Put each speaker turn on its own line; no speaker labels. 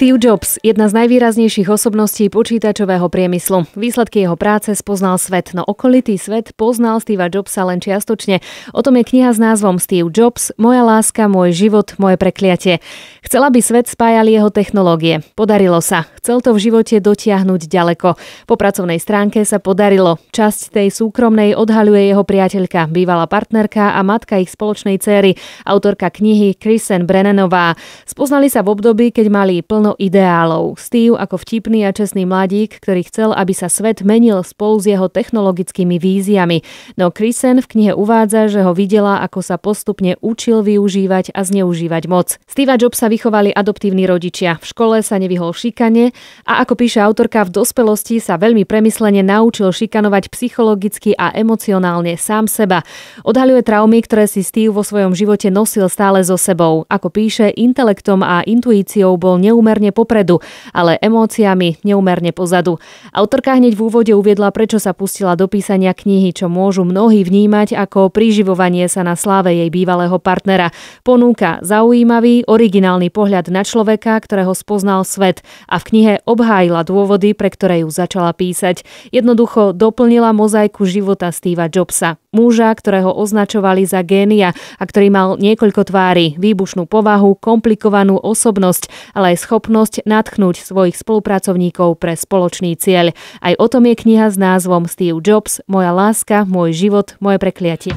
Steve Jobs, jedna z najvýraznejších osobností počítačového priemyslu. Výsledky jeho práce spoznal svet, no okolitý svet poznal Steva Jobsa len čiastočne. O tom je kniha s názvom Steve Jobs, Moja láska, môj život, moje prekliatie. Chcela by svet spájali jeho technológie. Podarilo sa. Chcel to v živote dotiahnuť ďaleko. Po pracovnej stránke sa podarilo. Časť tej súkromnej odhaľuje jeho priateľka, bývalá partnerka a matka ich spoločnej céry, autorka knihy Kristen Brennanová. Spoznali sa v období, keď mali plno plno ideálov. Steve ako vtipný a čestný mladík, ktorý chcel, aby sa svet menil spolu s jeho technologickými víziami. No Chrisen v knihe uvádza, že ho videla, ako sa postupne učil využívať a zneužívať moc. Steve Jobsa vychovali adoptívni rodičia. V škole sa nevyhol šikane a ako píše autorka, v dospelosti sa veľmi premyslene naučil šikanovať psychologicky a emocionálne sám seba. Odhaľuje traumy, ktoré si Steve vo svojom živote nosil stále so sebou. Ako píše, intelektom a intuíciou bol neumerne neúmerne popredu, ale emóciami neúmerne pozadu. Autorka hneď v úvode uviedla, prečo sa pustila do písania knihy, čo môžu mnohí vnímať ako priživovanie sa na sláve jej bývalého partnera. Ponúka zaujímavý, originálny pohľad na človeka, ktorého spoznal svet a v knihe obhájila dôvody, pre ktoré ju začala písať. Jednoducho doplnila mozaiku života Steva Jobsa, muža, ktorého označovali za génia a ktorý mal niekoľko tvári, výbušnú povahu, komplikovanú osobnosť, ale aj schopnosť schopnosť natchnúť svojich spolupracovníkov pre spoločný cieľ. Aj o tom je kniha s názvom Steve Jobs, Moja láska, môj život, moje prekliatie.